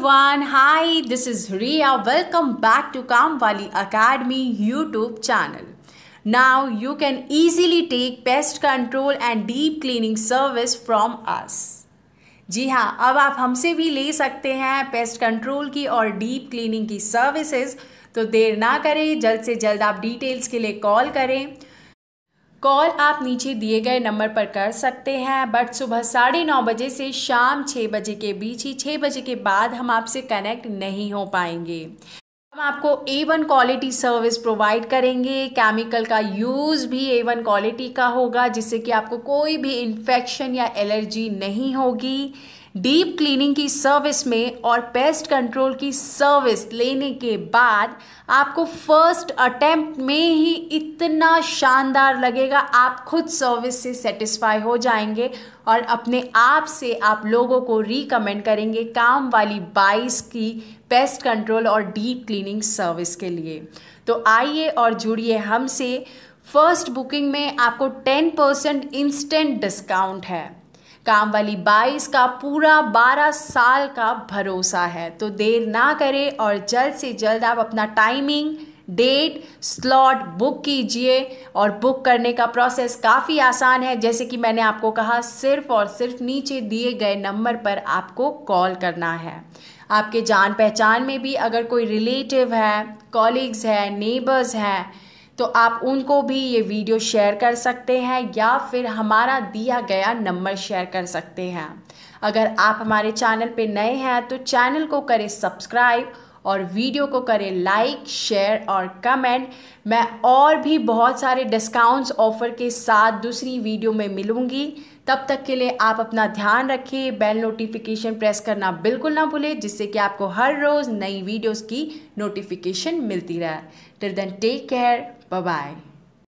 everyone. Hi, this is Ria. Welcome back to Kamwali Academy YouTube channel. Now you can easily take pest control and deep cleaning service from us. जी हाँ अब आप हमसे भी ले सकते हैं pest control की और डीप क्लीनिंग की सर्विसेज तो देर ना करें जल्द से जल्द आप डिटेल्स के लिए कॉल करें कॉल आप नीचे दिए गए नंबर पर कर सकते हैं बट सुबह साढ़े नौ बजे से शाम छः बजे के बीच ही छः बजे के बाद हम आपसे कनेक्ट नहीं हो पाएंगे हम आपको A one quality service provide करेंगे केमिकल का यूज़ भी ए वन क्वालिटी का होगा जिससे कि आपको कोई भी इन्फेक्शन या एलर्जी नहीं होगी डीप क्लीनिंग की सर्विस में और पेस्ट कंट्रोल की सर्विस लेने के बाद आपको फर्स्ट अटेम्प्ट में ही इतना शानदार लगेगा आप खुद सर्विस से सेटिस्फाई हो जाएंगे और अपने आप से आप लोगों को रिकमेंड करेंगे काम वाली बाइस की पेस्ट कंट्रोल और डीप क्लीनिंग सर्विस के लिए तो आइए और जुड़िए हमसे फर्स्ट बुकिंग में आपको टेन परसेंट इंस्टेंट डिस्काउंट है काम वाली बाईस का पूरा बारह साल का भरोसा है तो देर ना करें और जल्द से जल्द आप अपना टाइमिंग डेट स्लॉट बुक कीजिए और बुक करने का प्रोसेस काफ़ी आसान है जैसे कि मैंने आपको कहा सिर्फ और सिर्फ नीचे दिए गए नंबर पर आपको कॉल करना है आपके जान पहचान में भी अगर कोई रिलेटिव है कॉलिग्स है नेबर्स हैं तो आप उनको भी ये वीडियो शेयर कर सकते हैं या फिर हमारा दिया गया नंबर शेयर कर सकते हैं अगर आप हमारे चैनल पे नए हैं तो चैनल को करें सब्सक्राइब और वीडियो को करें लाइक शेयर और कमेंट मैं और भी बहुत सारे डिस्काउंट्स ऑफर के साथ दूसरी वीडियो में मिलूंगी तब तक के लिए आप अपना ध्यान रखें बेल नोटिफिकेशन प्रेस करना बिल्कुल ना भूलें जिससे कि आपको हर रोज़ नई वीडियोस की नोटिफिकेशन मिलती रहे till then take care bye